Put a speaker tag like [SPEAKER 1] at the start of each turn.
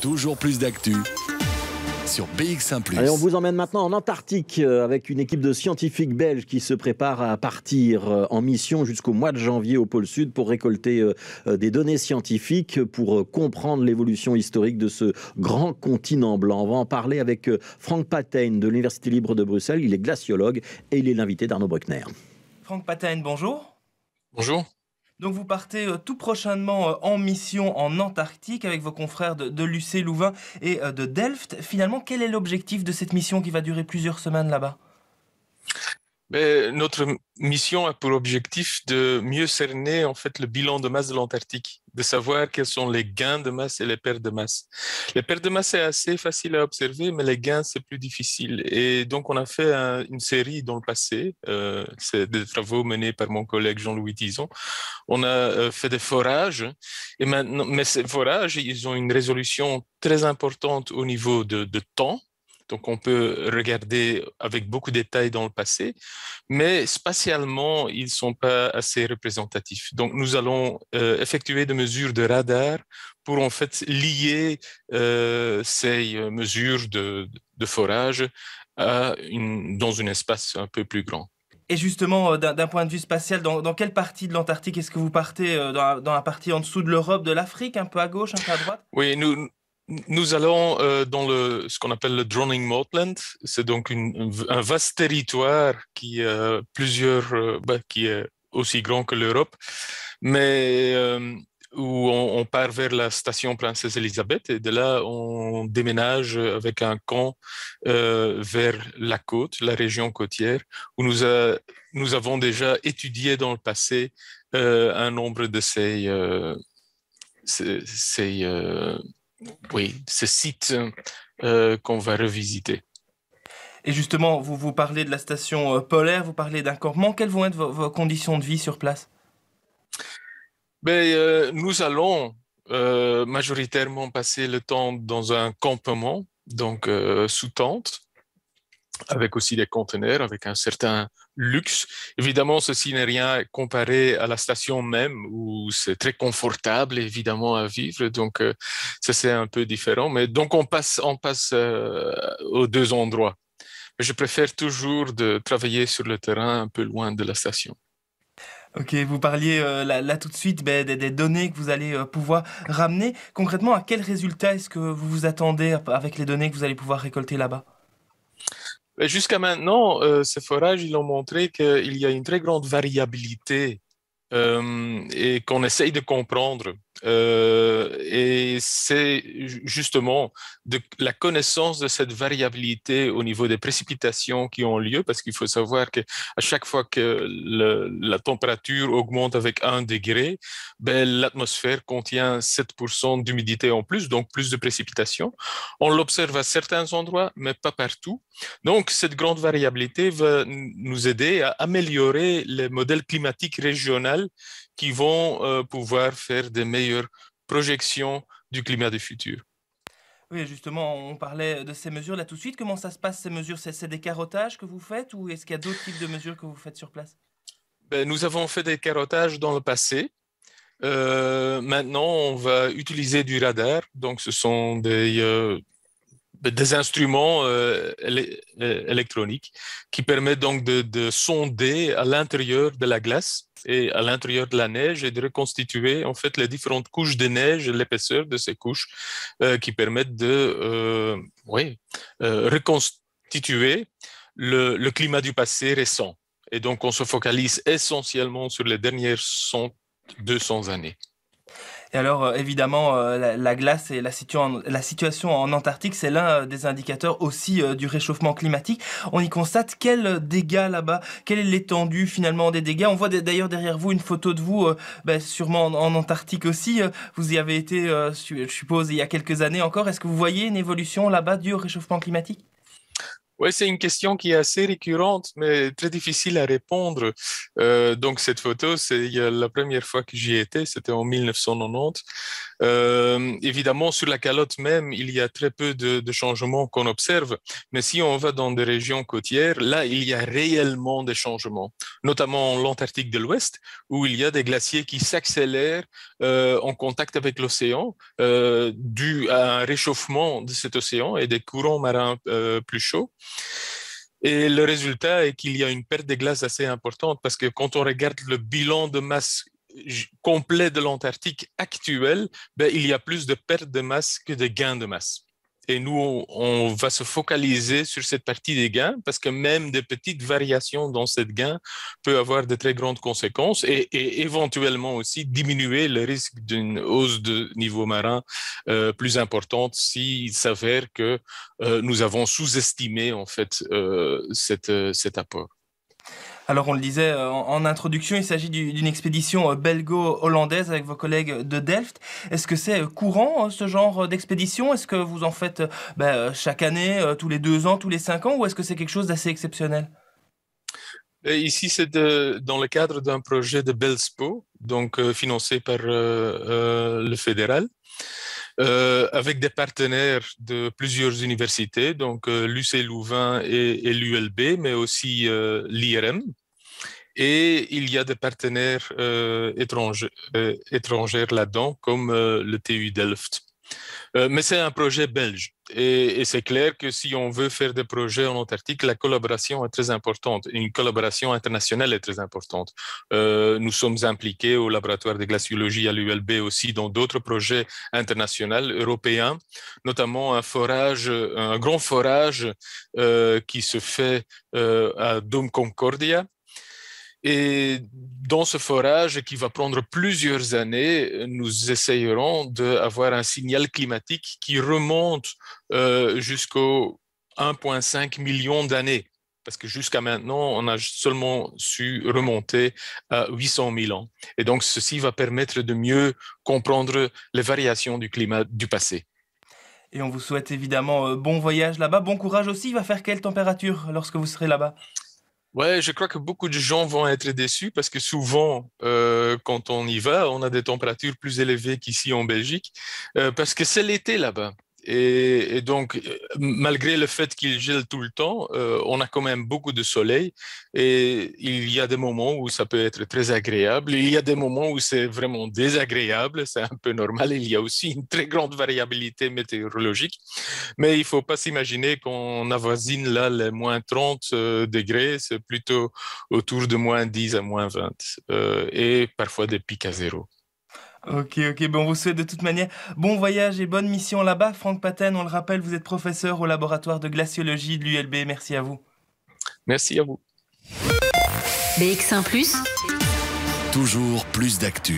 [SPEAKER 1] Toujours plus d'actu sur BX1 ⁇ on vous emmène maintenant en Antarctique euh, avec une équipe de scientifiques belges qui se prépare à partir euh, en mission jusqu'au mois de janvier au pôle Sud pour récolter euh, des données scientifiques pour comprendre l'évolution historique de ce grand continent blanc. On va en parler avec Franck Patain de l'Université libre de Bruxelles. Il est glaciologue et il est l'invité d'Arnaud Bruckner. Franck Patain, bonjour. Bonjour. Donc vous partez euh, tout prochainement euh, en mission en Antarctique avec vos confrères de, Louvain et euh, de Delft. Finalement, quel est l'objectif de cette mission qui va durer plusieurs semaines là-bas
[SPEAKER 2] notre mission a pour objectif de mieux cerner en fait le bilan de masse de l'Antarctique, de savoir quels sont les gains de masse et les pertes de masse. Les pertes de masse c'est assez facile à observer, mais les gains c'est plus difficile. Et donc on a fait une série dans le passé, euh, c'est des travaux menés par mon collègue Jean-Louis Tison. On a euh, fait des forages et maintenant, mais ces forages ils ont une résolution très importante au niveau de temps donc on peut regarder avec beaucoup de détails dans le passé, mais spatialement, ils ne sont pas assez représentatifs. Donc nous allons euh, effectuer des mesures de radar pour en fait lier euh, ces euh, mesures de, forage dans un espace un peu plus grand.
[SPEAKER 1] Et justement, d'un point de vue spatial, dans, quelle partie de l'Antarctique est-ce que vous partez dans la, dans la, partie en dessous de l'Europe, de l'Afrique, un peu à gauche, un peu à droite
[SPEAKER 2] Oui, nous, nous allons euh, dans le, ce qu'on appelle le Droning Moteland. C'est donc un vaste territoire qui, euh, plusieurs, euh, bah, qui est aussi grand que l'Europe, mais où on, part vers la station Princesse Elisabeth et de là on déménage avec un camp vers la côte, la région côtière, où nous, nous avons déjà étudié dans le passé un nombre de ces oui,
[SPEAKER 1] ce site euh, qu'on va revisiter. Et justement, vous, vous parlez de la station euh, polaire, vous parlez d'un campement. Quelles vont être vos, conditions de vie sur place
[SPEAKER 2] ben, euh, Nous allons majoritairement passer le temps dans un campement, donc sous tente avec aussi des conteneurs, avec un certain luxe. Évidemment, ceci n'est rien comparé à la station même où c'est très confortable évidemment à vivre. Donc, euh, ça c'est un peu différent. Mais donc on passe, on passe euh, aux deux endroits. Mais je préfère toujours de travailler sur le terrain un peu loin de la station.
[SPEAKER 1] Ok, vous parliez euh, là, tout de suite ben, des, données que vous allez pouvoir ramener. Concrètement, à quel résultat est-ce que vous vous attendez avec les données que vous allez pouvoir récolter là-bas
[SPEAKER 2] ben, jusqu'à maintenant, euh, ces forages, ils ont montré qu'il y a une très grande variabilité euh, et qu'on essaye de comprendre euh, et c'est justement de la connaissance de cette variabilité au niveau des précipitations qui ont lieu, parce qu'il faut savoir que à chaque fois que la température augmente avec un degré, ben, l'atmosphère contient 7% d'humidité en plus, donc plus de précipitations. On l'observe à certains endroits, mais pas partout. Donc, cette grande variabilité va nous aider à améliorer les modèles climatiques régionaux qui vont euh, pouvoir faire des meilleures projections du climat du futur.
[SPEAKER 1] Oui, justement, on parlait de ces mesures là tout de suite. Comment ça se passe ces mesures C'est des carottages que vous faites ou est-ce qu'il y a d'autres types de mesures que vous faites sur place
[SPEAKER 2] ben, Nous avons fait des carottages dans le passé. Euh, maintenant, on va utiliser du radar. Donc, ce sont des, euh, euh, des instruments euh, euh, électroniques qui permettent donc de, sonder à l'intérieur de la glace et à l'intérieur de la neige et de reconstituer en fait les différentes couches de neige, l'épaisseur de ces couches qui permettent de reconstituer le, climat du passé récent. Et donc on se focalise essentiellement sur les dernières 200 années
[SPEAKER 1] alors, euh, évidemment, euh, la, glace et la, situation en Antarctique, c'est l'un euh, des indicateurs aussi du réchauffement climatique. On y constate quels dégâts là-bas, quelle est l'étendue finalement des dégâts. On voit d'ailleurs derrière vous une photo de vous, ben, sûrement en, Antarctique aussi. Vous y avez été, je suppose, il y a quelques années encore. Est-ce que vous voyez une évolution là-bas du réchauffement climatique
[SPEAKER 2] oui, c'est une question qui est assez récurrente, mais très difficile à répondre. Euh, donc, cette photo, c'est la première fois que j'y étais, c'était en 1990. Euh, évidemment, sur la calotte même, il y a très peu de, changements qu'on observe, mais si on va dans des régions côtières, là, il y a réellement des changements, notamment l'Antarctique de l'Ouest, où il y a des glaciers qui s'accélèrent euh, en contact avec l'océan, euh, dû à un réchauffement de cet océan et des courants marins plus chauds. Et le résultat est qu'il y a une perte des glaces assez importante parce que quand on regarde le bilan de masse complet de l'Antarctique actuel, ben, il y a plus de pertes de masse que de gains de masse. Et nous, on, va se focaliser sur cette partie des gains parce que même des petites variations dans cette gain peut avoir de très grandes conséquences et, éventuellement aussi diminuer le risque d'une hausse de niveau marin euh, plus importante s'il s'avère que euh, nous avons sous-estimé en fait euh, cet apport.
[SPEAKER 1] Alors on le disait euh, en, introduction, il s'agit d'une expédition euh, belgo-hollandaise avec vos collègues de Delft. Est-ce que c'est euh, courant ce genre d'expédition Est-ce que vous en faites bah, chaque année, tous les deux ans, tous les cinq ans, ou est-ce que c'est quelque chose d'assez exceptionnel
[SPEAKER 2] Ici, c'est dans le cadre d'un projet de Belspo, donc financé par le fédéral. Euh, avec des partenaires de plusieurs universités, donc euh, l'UC Louvain et, et l'ULB, mais aussi euh, l'IRM. Et il y a des partenaires étrangers, euh, étrangers là-dedans, comme le TU Delft. mais c'est un projet belge. Et, c'est clair que si on veut faire des projets en Antarctique, la collaboration est très importante. Une collaboration internationale est très importante. Euh, nous sommes impliqués au laboratoire de glaciologie à l'ULB aussi dans d'autres projets internationaux européens, notamment un forage, un grand forage euh, qui se fait euh, à Dome Concordia et dans ce forage qui va prendre plusieurs années, nous essayerons d'avoir un signal climatique qui remonte euh, jusqu'au 1,5 million d'années. Parce que jusqu'à maintenant, on a seulement su remonter à 800 000 ans. Et donc, ceci va permettre de mieux comprendre les variations du climat du passé.
[SPEAKER 1] Et on vous souhaite évidemment euh, bon voyage là-bas. Bon courage aussi. Il va faire quelle température lorsque vous serez là-bas
[SPEAKER 2] Ouais, je crois que beaucoup de gens vont être déçus parce que souvent, euh, quand on y va, on a des températures plus élevées qu'ici en Belgique, euh, parce que c'est l'été là-bas. Et, donc, euh, malgré le fait qu'il gèle tout le temps, euh, on a quand même beaucoup de soleil et il y a des moments où ça peut être très agréable. Il y a des moments où c'est vraiment désagréable, c'est un peu normal. Il y a aussi une très grande variabilité météorologique, mais il ne faut pas s'imaginer qu'on avoisine là les moins 30 euh, degrés, c'est plutôt autour de moins 10 à moins 20 et parfois des pics à zéro.
[SPEAKER 1] Ok, ok, bon, on vous souhaite de toute manière bon voyage et bonne mission là-bas. Franck Paten. on le rappelle, vous êtes professeur au laboratoire de glaciologie de l'ULB. Merci à vous.
[SPEAKER 2] Merci à vous. BX1 ⁇ Toujours plus d'actu.